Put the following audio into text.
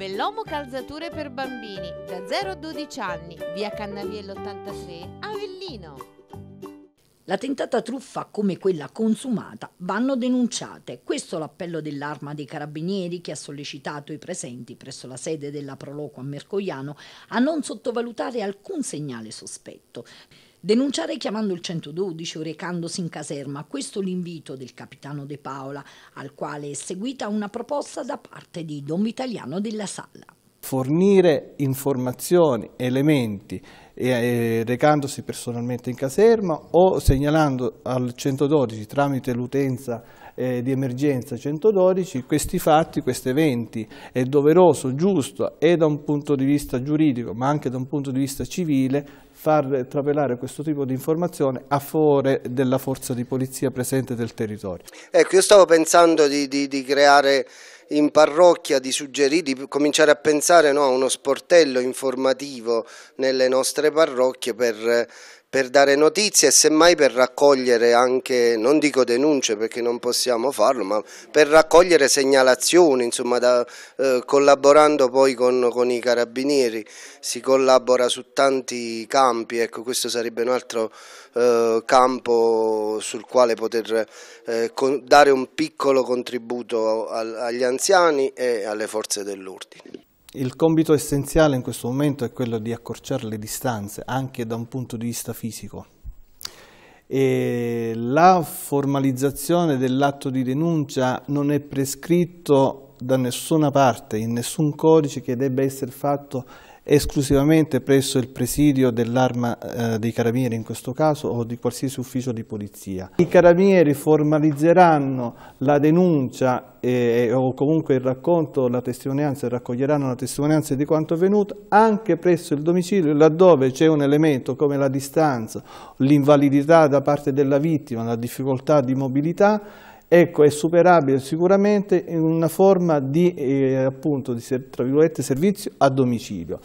Bellomo Calzature per bambini da 0 a 12 anni, via Cannaviello 83, Avellino. La tentata truffa come quella consumata vanno denunciate. Questo l'appello dell'arma dei carabinieri che ha sollecitato i presenti presso la sede della Proloco a Mercoiano a non sottovalutare alcun segnale sospetto. Denunciare chiamando il 112 o recandosi in caserma, questo l'invito del capitano De Paola, al quale è seguita una proposta da parte di Don Vitaliano della Salla. Fornire informazioni, elementi, e eh, recandosi personalmente in caserma o segnalando al 112 tramite l'utenza eh, di emergenza 112 questi fatti, questi eventi. È doveroso, giusto e da un punto di vista giuridico ma anche da un punto di vista civile far trapelare questo tipo di informazione a favore della forza di polizia presente del territorio. Ecco, io stavo pensando di, di, di creare in parrocchia di suggerire, di cominciare a pensare no, a uno sportello informativo nelle nostre parrocchie per per dare notizie e semmai per raccogliere anche, non dico denunce perché non possiamo farlo, ma per raccogliere segnalazioni, insomma, da, eh, collaborando poi con, con, i carabinieri, si collabora su tanti campi, ecco questo sarebbe un altro eh, campo sul quale poter eh, dare un piccolo contributo al, agli anziani e alle forze dell'ordine. Il compito essenziale in questo momento è quello di accorciare le distanze, anche da un punto di vista fisico. E la formalizzazione dell'atto di denuncia non è prescritto da nessuna parte, in nessun codice che debba essere fatto esclusivamente presso il presidio dell'arma eh, dei carabinieri in questo caso o di qualsiasi ufficio di polizia. I carabinieri formalizzeranno la denuncia eh, eh, o comunque il racconto, la testimonianza, raccoglieranno la testimonianza di quanto avvenuto anche presso il domicilio laddove c'è un elemento come la distanza, l'invalidità da parte della vittima, la difficoltà di mobilità ecco, è superabile sicuramente in una forma di, eh, appunto, di servizio a domicilio.